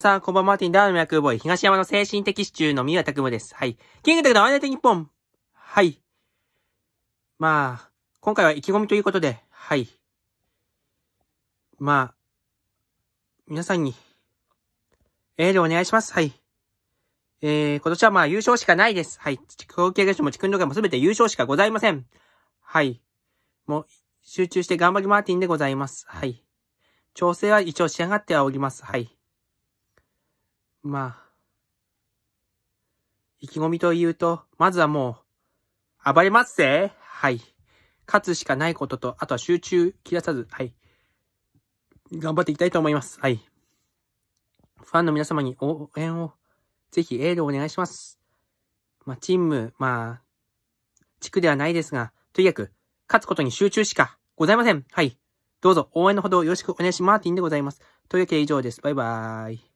さあ、こんばんは、マーティンダーのミラクルボーイ、東山の精神的支柱の宮田久夢です。はい。キングダクのワイナイト日本はい。まあ、今回は意気込みということで、はい。まあ、皆さんに、エールお願いします。はい。えー、今年はまあ優勝しかないです。はい。地区経験者も地区の動会もすべて優勝しかございません。はい。もう、集中して頑張りマーティンでございます。はい。調整は一応仕上がってはおります。はい。まあ、意気込みと言うと、まずはもう、暴れますぜはい。勝つしかないことと、あとは集中切らさず、はい。頑張っていきたいと思います。はい。ファンの皆様に応援を、ぜひエールをお願いします。まあ、チーム、まあ、地区ではないですが、とにかく、勝つことに集中しかございません。はい。どうぞ応援のほどよろしくお願いします。マーティンでございます。というわけで以上です。バイバーイ。